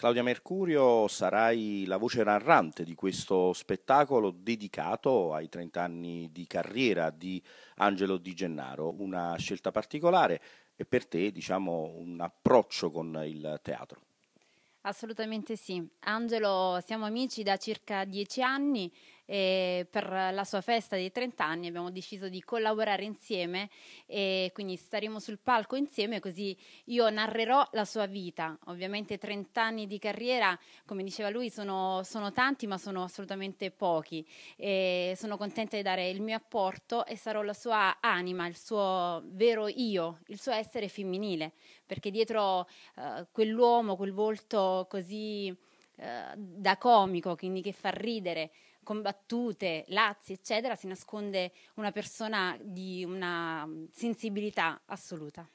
Claudia Mercurio, sarai la voce narrante di questo spettacolo dedicato ai 30 anni di carriera di Angelo Di Gennaro, una scelta particolare e per te diciamo un approccio con il teatro. Assolutamente sì. Angelo, siamo amici da circa dieci anni e per la sua festa dei 30 anni abbiamo deciso di collaborare insieme e quindi staremo sul palco insieme così io narrerò la sua vita. Ovviamente 30 anni di carriera, come diceva lui, sono, sono tanti ma sono assolutamente pochi. E sono contenta di dare il mio apporto e sarò la sua anima, il suo vero io, il suo essere femminile, perché dietro eh, quell'uomo, quel volto così eh, da comico, quindi che fa ridere, combattute, lazzi, eccetera, si nasconde una persona di una sensibilità assoluta.